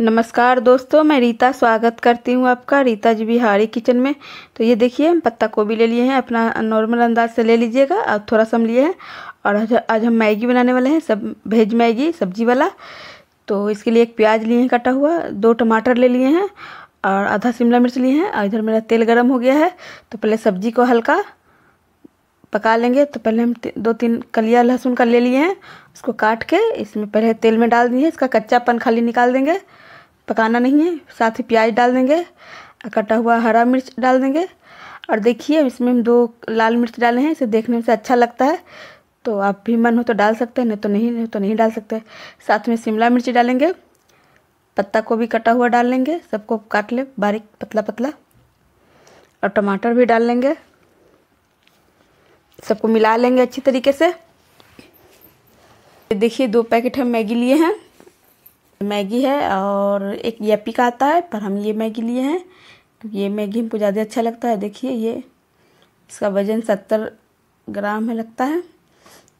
नमस्कार दोस्तों मैं रीता स्वागत करती हूँ आपका रीता जी बिहारी किचन में तो ये देखिए हम पत्ता गोभी ले लिए हैं अपना नॉर्मल अंदाज से ले लीजिएगा और थोड़ा सा हम लिए हैं और आज, आज हम मैगी बनाने वाले हैं सब भेज मैगी सब्जी वाला तो इसके लिए एक प्याज लिए हैं कटा हुआ दो टमाटर ले लिए हैं और आधा शिमला मिर्च लिए हैं और इधर मेरा तेल गर्म हो गया है तो पहले सब्जी को हल्का पका लेंगे तो पहले हम दो तीन कलिया लहसुन का ले लिए हैं उसको काट के इसमें पहले तेल में डाल दिए इसका कच्चापन खाली निकाल देंगे पकाना नहीं है साथ ही प्याज डाल देंगे कटा हुआ हरा मिर्च डाल देंगे और देखिए इसमें हम दो लाल मिर्च डाले हैं इसे देखने में से अच्छा लगता है तो आप भी मन हो तो डाल सकते हैं नहीं तो नहीं नहीं तो नहीं डाल सकते साथ में शिमला मिर्च डालेंगे पत्ता को भी कटा हुआ डाल लेंगे सबको काट ले बारीक पतला पतला और टमाटर भी डाल लेंगे सबको मिला लेंगे अच्छी तरीके से देखिए दो पैकेट हम मैगी लिए हैं मैगी है और एक यपी का आता है पर हम ये मैगी लिए हैं क्योंकि ये मैगी हमको ज़्यादा अच्छा लगता है देखिए ये इसका वज़न सत्तर ग्राम है लगता है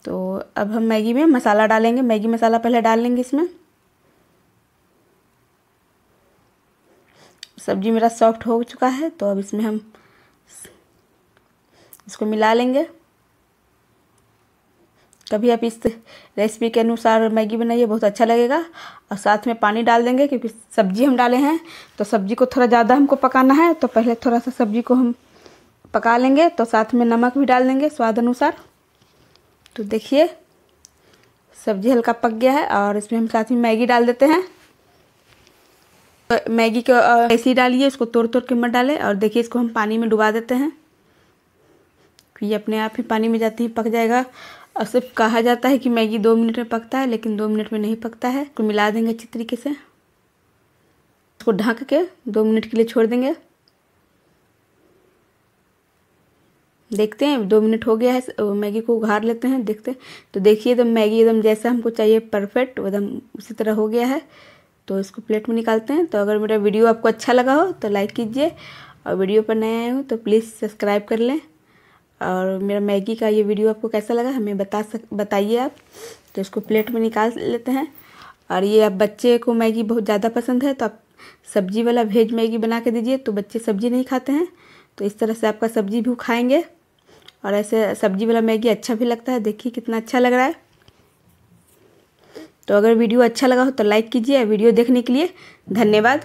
तो अब हम मैगी में मसाला डालेंगे मैगी मसाला पहले डाल लेंगे इसमें सब्जी मेरा सॉफ्ट हो चुका है तो अब इसमें हम इसको मिला लेंगे कभी आप इस रेसिपी के अनुसार मैगी बनाइए बहुत अच्छा लगेगा और साथ में पानी डाल देंगे क्योंकि सब्ज़ी हम डाले हैं तो सब्ज़ी को थोड़ा ज़्यादा हमको पकाना है तो पहले थोड़ा सा सब्ज़ी को हम पका लेंगे तो साथ में नमक भी डाल देंगे स्वाद अनुसार तो देखिए सब्ज़ी हल्का पक गया है और इसमें हम साथ में मैगी डाल देते हैं तो मैगी को ऐसे डालिए इसको तोड़ तोड़ के मत डालें और देखिए इसको हम पानी में डुबा देते हैं कि ये अपने आप ही पानी में जाती है पक जाएगा और सिर्फ कहा जाता है कि मैगी दो मिनट में पकता है लेकिन दो मिनट में नहीं पकता है उसको मिला देंगे अच्छी तरीके से उसको ढक के दो मिनट के लिए छोड़ देंगे देखते हैं दो मिनट हो गया है मैगी को उघार लेते हैं देखते हैं तो देखिए एकदम मैगी एकदम जैसा हमको चाहिए परफेक्ट एकदम उसी तरह हो गया है तो इसको प्लेट में निकालते हैं तो अगर मेरा वीडियो आपको अच्छा लगा हो तो लाइक कीजिए और वीडियो पर नए आए हो तो प्लीज़ सब्सक्राइब कर लें और मेरा मैगी का ये वीडियो आपको कैसा लगा हमें बता सक बताइए आप तो इसको प्लेट में निकाल लेते हैं और ये आप बच्चे को मैगी बहुत ज़्यादा पसंद है तो आप सब्जी वाला भेज मैगी बना के दीजिए तो बच्चे सब्जी नहीं खाते हैं तो इस तरह से आपका सब्जी भी खाएंगे और ऐसे सब्जी वाला मैगी अच्छा भी लगता है देखिए कितना अच्छा लग रहा है तो अगर वीडियो अच्छा लगा हो तो लाइक कीजिए वीडियो देखने के लिए धन्यवाद